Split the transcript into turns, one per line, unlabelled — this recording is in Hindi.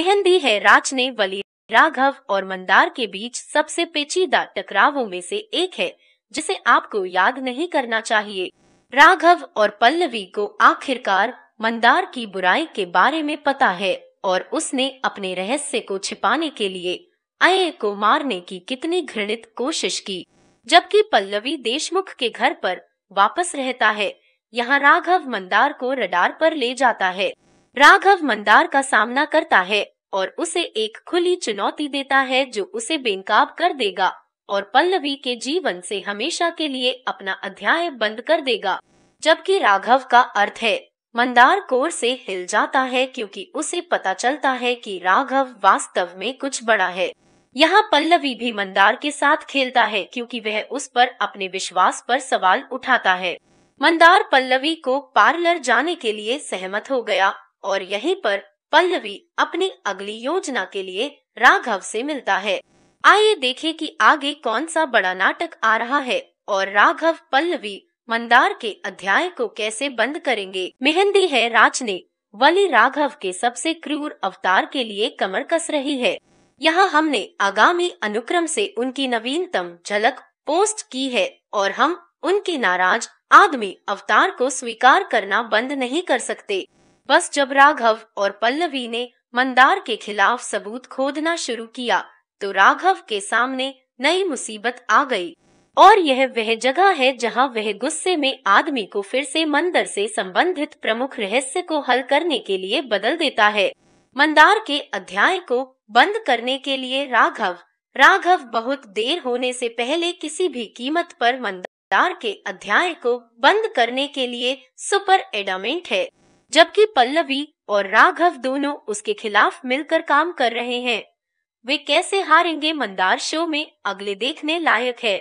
बहन है राज ने वली राघव और मंदार के बीच सबसे पेचीदा टकरावों में से एक है जिसे आपको याद नहीं करना चाहिए राघव और पल्लवी को आखिरकार मंदार की बुराई के बारे में पता है और उसने अपने रहस्य को छिपाने के लिए अय को मारने की कितनी घृणित कोशिश की जबकि पल्लवी देशमुख के घर पर वापस रहता है यहाँ राघव मंदार को रडार पर ले जाता है राघव मंदार का सामना करता है और उसे एक खुली चुनौती देता है जो उसे बेनकाब कर देगा और पल्लवी के जीवन से हमेशा के लिए अपना अध्याय बंद कर देगा जबकि राघव का अर्थ है मंदार कोर से हिल जाता है क्योंकि उसे पता चलता है कि राघव वास्तव में कुछ बड़ा है यहाँ पल्लवी भी मंदार के साथ खेलता है क्योंकि वह उस पर अपने विश्वास पर सवाल उठाता है मंदार पल्लवी को पार्लर जाने के लिए सहमत हो गया और यहीं पर पल्लवी अपनी अगली योजना के लिए राघव से मिलता है आइए देखें कि आगे कौन सा बड़ा नाटक आ रहा है और राघव पल्लवी मंदार के अध्याय को कैसे बंद करेंगे मेहंदी है राज ने वली राघव के सबसे क्रूर अवतार के लिए कमर कस रही है यहाँ हमने आगामी अनुक्रम से उनकी नवीनतम झलक पोस्ट की है और हम उनके नाराज आदमी अवतार को स्वीकार करना बंद नहीं कर सकते बस जब राघव और पल्लवी ने मंदार के खिलाफ सबूत खोदना शुरू किया तो राघव के सामने नई मुसीबत आ गई और यह वह जगह है जहां वह गुस्से में आदमी को फिर से मंदर से संबंधित प्रमुख रहस्य को हल करने के लिए बदल देता है मंदार के अध्याय को बंद करने के लिए राघव राघव बहुत देर होने से पहले किसी भी कीमत पर मंदार के अध्याय को बंद करने के लिए सुपर एडामेंट है जबकि पल्लवी और राघव दोनों उसके खिलाफ मिलकर काम कर रहे हैं वे कैसे हारेंगे मंदार शो में अगले देखने लायक है